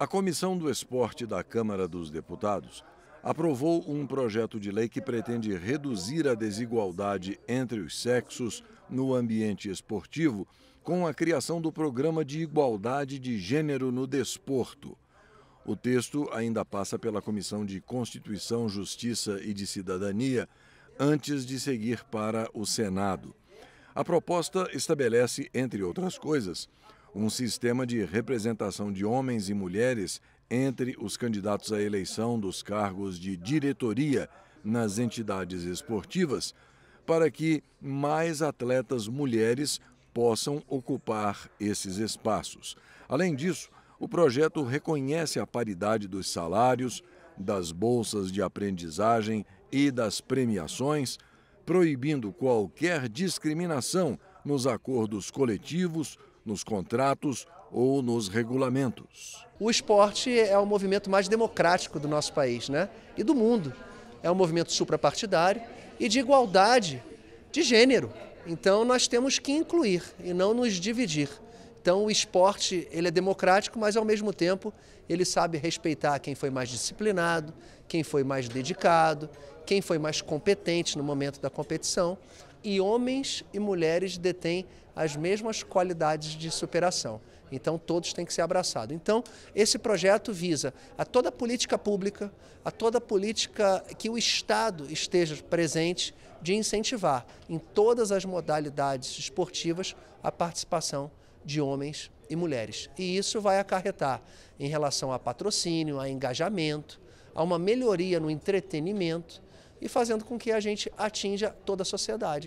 A Comissão do Esporte da Câmara dos Deputados aprovou um projeto de lei que pretende reduzir a desigualdade entre os sexos no ambiente esportivo com a criação do Programa de Igualdade de Gênero no Desporto. O texto ainda passa pela Comissão de Constituição, Justiça e de Cidadania antes de seguir para o Senado. A proposta estabelece, entre outras coisas, um sistema de representação de homens e mulheres entre os candidatos à eleição dos cargos de diretoria nas entidades esportivas, para que mais atletas mulheres possam ocupar esses espaços. Além disso, o projeto reconhece a paridade dos salários, das bolsas de aprendizagem e das premiações, proibindo qualquer discriminação nos acordos coletivos nos contratos ou nos regulamentos. O esporte é o movimento mais democrático do nosso país né? e do mundo. É um movimento suprapartidário e de igualdade de gênero. Então nós temos que incluir e não nos dividir. Então o esporte ele é democrático, mas ao mesmo tempo ele sabe respeitar quem foi mais disciplinado, quem foi mais dedicado, quem foi mais competente no momento da competição. E homens e mulheres detêm as mesmas qualidades de superação. Então todos têm que ser abraçados. Então esse projeto visa a toda a política pública, a toda a política que o Estado esteja presente de incentivar em todas as modalidades esportivas a participação de homens e mulheres. E isso vai acarretar em relação a patrocínio, a engajamento, a uma melhoria no entretenimento e fazendo com que a gente atinja toda a sociedade.